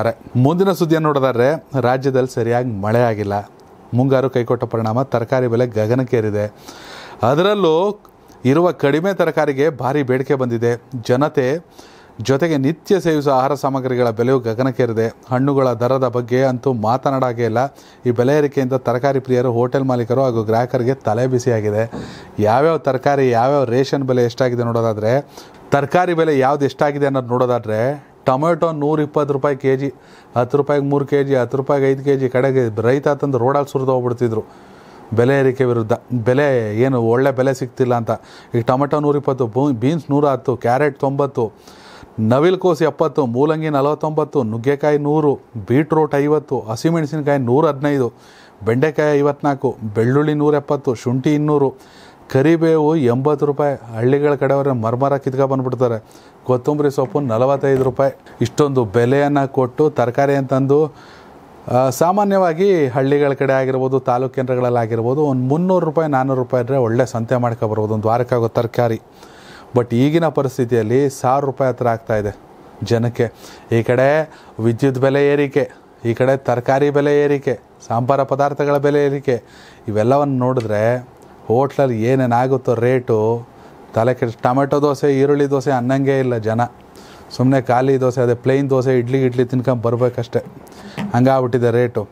ಅರೆ ಮುಂದಿನ ಸುದ್ದಿಯನ್ನು ನೋಡೋದಾದ್ರೆ ರಾಜ್ಯದಲ್ಲಿ ಸರಿಯಾಗಿ ಮಳೆ ಆಗಿಲ್ಲ ಮುಂಗಾರು ಕೈಕೊಟ್ಟ ಪರಿಣಾಮ ತರಕಾರಿ ಬೆಲೆ ಗಗನಕ್ಕೇರಿದೆ ಅದರಲ್ಲೂ ಇರುವ ಕಡಿಮೆ ತರಕಾರಿಗೆ ಭಾರಿ ಬೇಡಿಕೆ ಬಂದಿದೆ ಜನತೆ ಜೊತೆಗೆ ನಿತ್ಯ ಸೇವಿಸುವ ಆಹಾರ ಸಾಮಗ್ರಿಗಳ ಬೆಲೆಯೂ ಗಗನಕ್ಕೇರಿದೆ ಹಣ್ಣುಗಳ ದರದ ಬಗ್ಗೆ ಅಂತೂ ಮಾತನಾಡೋಕೆ ಇಲ್ಲ ಈ ಬೆಲೆ ಏರಿಕೆಯಿಂದ ತರಕಾರಿ ಪ್ರಿಯರು ಹೋಟೆಲ್ ಮಾಲೀಕರು ಹಾಗೂ ಗ್ರಾಹಕರಿಗೆ ತಲೆ ಬಿಸಿಯಾಗಿದೆ ಯಾವ್ಯಾವ ತರಕಾರಿ ಯಾವ್ಯಾವ ರೇಷನ್ ಬೆಲೆ ಎಷ್ಟಾಗಿದೆ ನೋಡೋದಾದರೆ ತರಕಾರಿ ಬೆಲೆ ಯಾವ್ದು ಎಷ್ಟಾಗಿದೆ ಅನ್ನೋದು ನೋಡೋದಾದರೆ ಟೊಮೆಟೊ ಇಪ್ಪತ್ತು ರೂಪಾಯಿ ಕೆ ಜಿ ಹತ್ತು ರೂಪಾಯಿಗೆ ಮೂರು ಕೆ ಜಿ ಹತ್ತು ರೂಪಾಯಿಗೆ ಐದು ಕೆ ಜಿ ಕಡೆಗೆ ರೈತ ತಂದು ರೋಡಲ್ಲಿ ಸುರಿದು ಹೋಗ್ಬಿಡ್ತಿದ್ರು ಬೆಲೆ ಏರಿಕೆ ವಿರುದ್ಧ ಬೆಲೆ ಏನು ಒಳ್ಳೆ ಬೆಲೆ ಸಿಗ್ತಿಲ್ಲ ಅಂತ ಈಗ ಟೊಮೆಟೊ ನೂರಿಪ್ಪತ್ತು ಬೀನ್ಸ್ ನೂರ ಹತ್ತು ಕ್ಯಾರೆಟ್ ತೊಂಬತ್ತು ನವಿಲುಕೋಸು ಎಪ್ಪತ್ತು ಮೂಲಂಗಿ ನಲವತ್ತೊಂಬತ್ತು ನುಗ್ಗೆಕಾಯಿ ನೂರು ಬೀಟ್ರೂಟ್ ಐವತ್ತು ಹಸಿಮೆಣಸಿನಕಾಯಿ ನೂರ ಹದಿನೈದು ಬೆಂಡೆಕಾಯಿ ಐವತ್ನಾಲ್ಕು ಬೆಳ್ಳುಳ್ಳಿ ನೂರ ಎಪ್ಪತ್ತು ಶುಂಠಿ ಇನ್ನೂರು ಕರಿಬೇವು ಎಂಬತ್ತು ರೂಪಾಯಿ ಹಳ್ಳಿಗಳ ಕಡೆಯವರೇ ಮರ್ಮರ ಕಿತ್ಕೊ ಬಂದುಬಿಡ್ತಾರೆ ಕೊತ್ತಂಬರಿ ಸೊಪ್ಪು ನಲವತ್ತೈದು ರೂಪಾಯಿ ಇಷ್ಟೊಂದು ಬೆಲೆಯನ್ನು ಕೊಟ್ಟು ತರಕಾರಿ ಅಂತಂದು ಸಾಮಾನ್ಯವಾಗಿ ಹಳ್ಳಿಗಳ ಕಡೆ ಆಗಿರ್ಬೋದು ತಾಲೂಕು ಕೇಂದ್ರಗಳಲ್ಲಿ ಆಗಿರ್ಬೋದು ಒಂದು ಮುನ್ನೂರು ರೂಪಾಯಿ ನಾನ್ನೂರು ರೂಪಾಯಿ ಇದ್ದರೆ ಒಳ್ಳೆ ಸಂತೆ ಮಾಡ್ಕೊಬರ್ಬೋದು ಒಂದು ವಾರಕ್ಕಾಗೋ ತರಕಾರಿ ಬಟ್ ಈಗಿನ ಪರಿಸ್ಥಿತಿಯಲ್ಲಿ ಸಾವಿರ ರೂಪಾಯಿ ಹತ್ರ ಆಗ್ತಾಯಿದೆ ಜನಕ್ಕೆ ಈ ಕಡೆ ವಿದ್ಯುತ್ ಬೆಲೆ ಏರಿಕೆ ಈ ಕಡೆ ತರಕಾರಿ ಬೆಲೆ ಏರಿಕೆ ಸಾಂಬಾರ ಪದಾರ್ಥಗಳ ಬೆಲೆ ಏರಿಕೆ ಇವೆಲ್ಲವನ್ನು ನೋಡಿದ್ರೆ ಹೋಟ್ಲಲ್ಲಿ ಏನೇನಾಗುತ್ತೋ ರೇಟು ತಲೆ ಕೆಟ್ಟ ಟೊಮೆಟೊ ದೋಸೆ ಈರುಳ್ಳಿ ದೋಸೆ ಅನ್ನಂಗೆ ಇಲ್ಲ ಜನ ಸುಮ್ಮನೆ ಖಾಲಿ ದೋಸೆ ಅದೇ ಪ್ಲೇನ್ ದೋಸೆ ಇಡ್ಲಿ ಇಡ್ಲಿ ತಿನ್ಕೊಂಡು ಬರಬೇಕಷ್ಟೆ ಹಂಗಾಗ್ಬಿಟ್ಟಿದೆ ರೇಟು